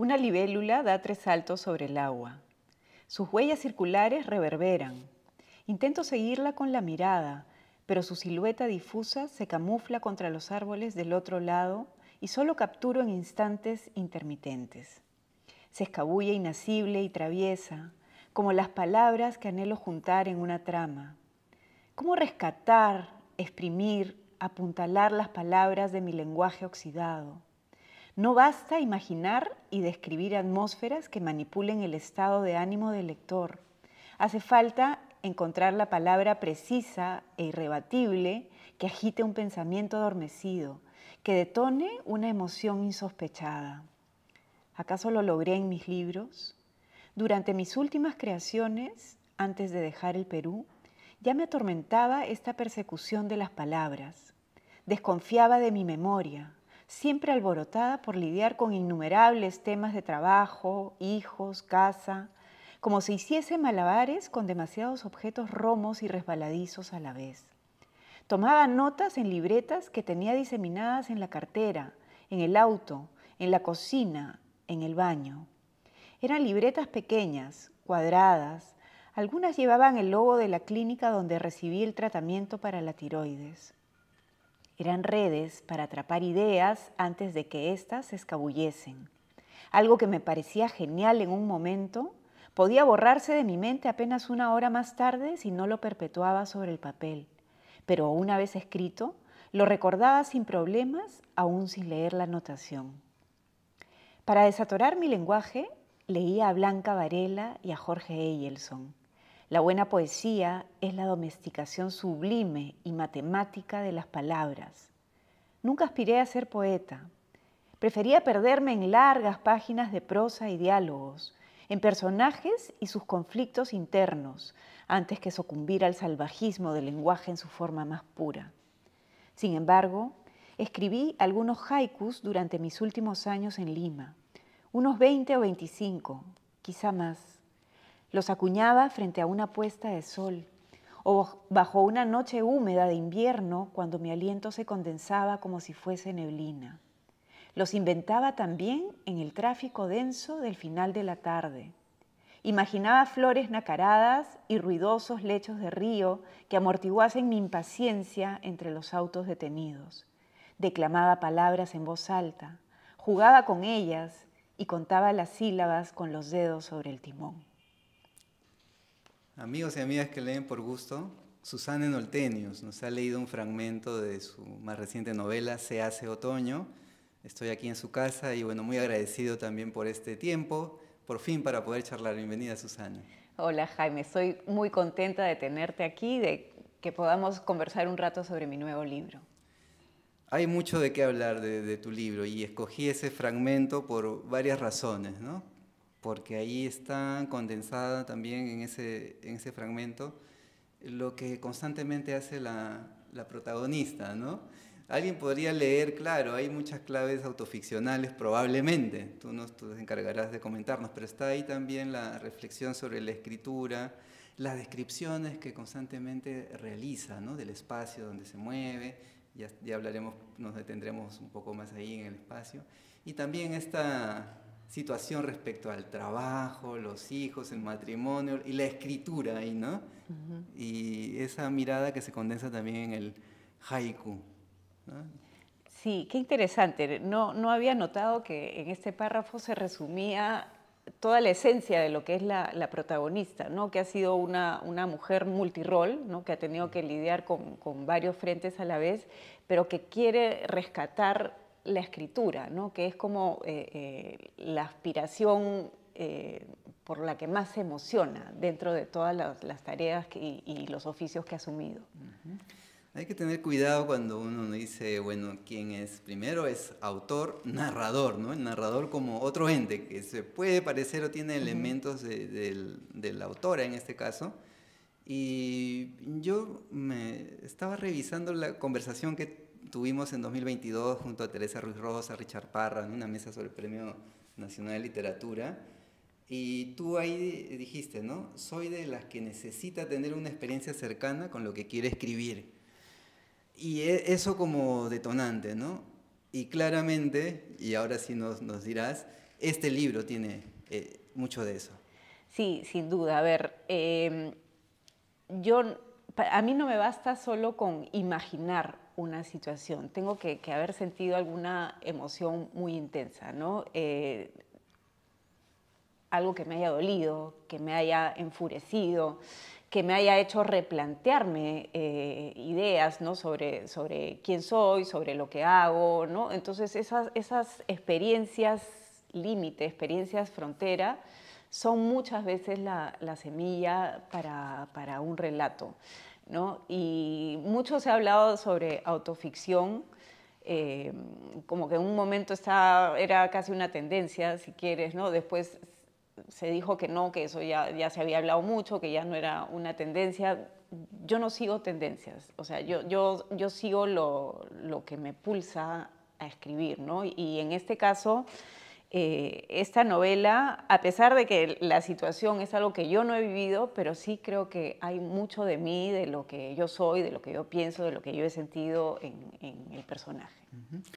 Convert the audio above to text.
Una libélula da tres saltos sobre el agua. Sus huellas circulares reverberan. Intento seguirla con la mirada, pero su silueta difusa se camufla contra los árboles del otro lado y solo capturo en instantes intermitentes. Se escabulla inacible y traviesa, como las palabras que anhelo juntar en una trama. ¿Cómo rescatar, exprimir, apuntalar las palabras de mi lenguaje oxidado? No basta imaginar y describir atmósferas que manipulen el estado de ánimo del lector. Hace falta encontrar la palabra precisa e irrebatible que agite un pensamiento adormecido, que detone una emoción insospechada. ¿Acaso lo logré en mis libros? Durante mis últimas creaciones, antes de dejar el Perú, ya me atormentaba esta persecución de las palabras. Desconfiaba de mi memoria, siempre alborotada por lidiar con innumerables temas de trabajo, hijos, casa, como si hiciese malabares con demasiados objetos romos y resbaladizos a la vez. Tomaba notas en libretas que tenía diseminadas en la cartera, en el auto, en la cocina, en el baño. Eran libretas pequeñas, cuadradas, algunas llevaban el logo de la clínica donde recibí el tratamiento para la tiroides. Eran redes para atrapar ideas antes de que éstas se escabulliesen. Algo que me parecía genial en un momento podía borrarse de mi mente apenas una hora más tarde si no lo perpetuaba sobre el papel. Pero una vez escrito, lo recordaba sin problemas, aún sin leer la anotación. Para desatorar mi lenguaje, leía a Blanca Varela y a Jorge Eielson. La buena poesía es la domesticación sublime y matemática de las palabras. Nunca aspiré a ser poeta. Prefería perderme en largas páginas de prosa y diálogos, en personajes y sus conflictos internos, antes que sucumbir al salvajismo del lenguaje en su forma más pura. Sin embargo, escribí algunos haikus durante mis últimos años en Lima, unos 20 o 25, quizá más. Los acuñaba frente a una puesta de sol o bajo una noche húmeda de invierno cuando mi aliento se condensaba como si fuese neblina. Los inventaba también en el tráfico denso del final de la tarde. Imaginaba flores nacaradas y ruidosos lechos de río que amortiguasen mi impaciencia entre los autos detenidos. Declamaba palabras en voz alta, jugaba con ellas y contaba las sílabas con los dedos sobre el timón. Amigos y amigas que leen por gusto, Susana Noltenius nos ha leído un fragmento de su más reciente novela, Se hace otoño. Estoy aquí en su casa y bueno, muy agradecido también por este tiempo, por fin para poder charlar. Bienvenida, Susana. Hola, Jaime. soy muy contenta de tenerte aquí, de que podamos conversar un rato sobre mi nuevo libro. Hay mucho de qué hablar de, de tu libro y escogí ese fragmento por varias razones, ¿no? porque ahí está condensada también en ese, en ese fragmento lo que constantemente hace la, la protagonista, ¿no? Alguien podría leer, claro, hay muchas claves autoficcionales probablemente, tú nos encargarás de comentarnos, pero está ahí también la reflexión sobre la escritura, las descripciones que constantemente realiza, ¿no? Del espacio donde se mueve, ya, ya hablaremos, nos detendremos un poco más ahí en el espacio, y también esta situación respecto al trabajo, los hijos, el matrimonio y la escritura ahí, ¿no? Y esa mirada que se condensa también en el haiku. Sí, qué interesante. No, no había notado que en este párrafo se resumía toda la esencia de lo que es la, la protagonista, ¿no? que ha sido una, una mujer multirol, ¿no? que ha tenido que lidiar con, con, varios frentes a la vez, pero que quiere rescatar la escritura, ¿no? que es como eh, eh, la aspiración eh, por la que más se emociona dentro de todas las, tareas y, los oficios que ha asumido. Hay que tener cuidado cuando uno dice, bueno, quién es primero es autor, narrador, ¿no? El narrador como otro ente que se puede parecer o tiene elementos de, la autora en este caso. Y yo me estaba revisando la conversación que tuvimos en 2022 junto a Teresa Ruiz Rosa, Richard Parra, en una mesa sobre el Premio Nacional de Literatura. Y tú ahí dijiste, ¿no? Soy de las que necesita tener una experiencia cercana con lo que quiere escribir. Y e, eso como detonante, ¿no? Y claramente, y ahora sí nos, dirás, este libro tiene eh, mucho de eso. Sí, sin duda. A ver, eh, yo, a mí no me basta solo con imaginar una situación. Tengo que, haber sentido alguna emoción muy intensa, ¿no? Eh, algo que me haya dolido, que me haya enfurecido, que me haya hecho replantearme eh, ideas ¿no? sobre, sobre quién soy, sobre lo que hago. ¿no? Entonces esas, esas experiencias límite, experiencias frontera, son muchas veces la, semilla para, para, un relato. ¿no? Y mucho se ha hablado sobre autoficción, eh, como que en un momento era casi una tendencia, si quieres, ¿no? Después se dijo que no, que eso ya, ya se había hablado mucho, que ya no era una tendencia. Yo no sigo tendencias, o sea, yo, yo, yo sigo lo, lo que me pulsa a escribir, ¿no? Y en este caso eh, esta novela, a pesar de que la situación es algo que yo no he vivido, pero sí creo que hay mucho de mí, de lo que yo soy, de lo que yo pienso, de lo que yo he sentido en, el personaje.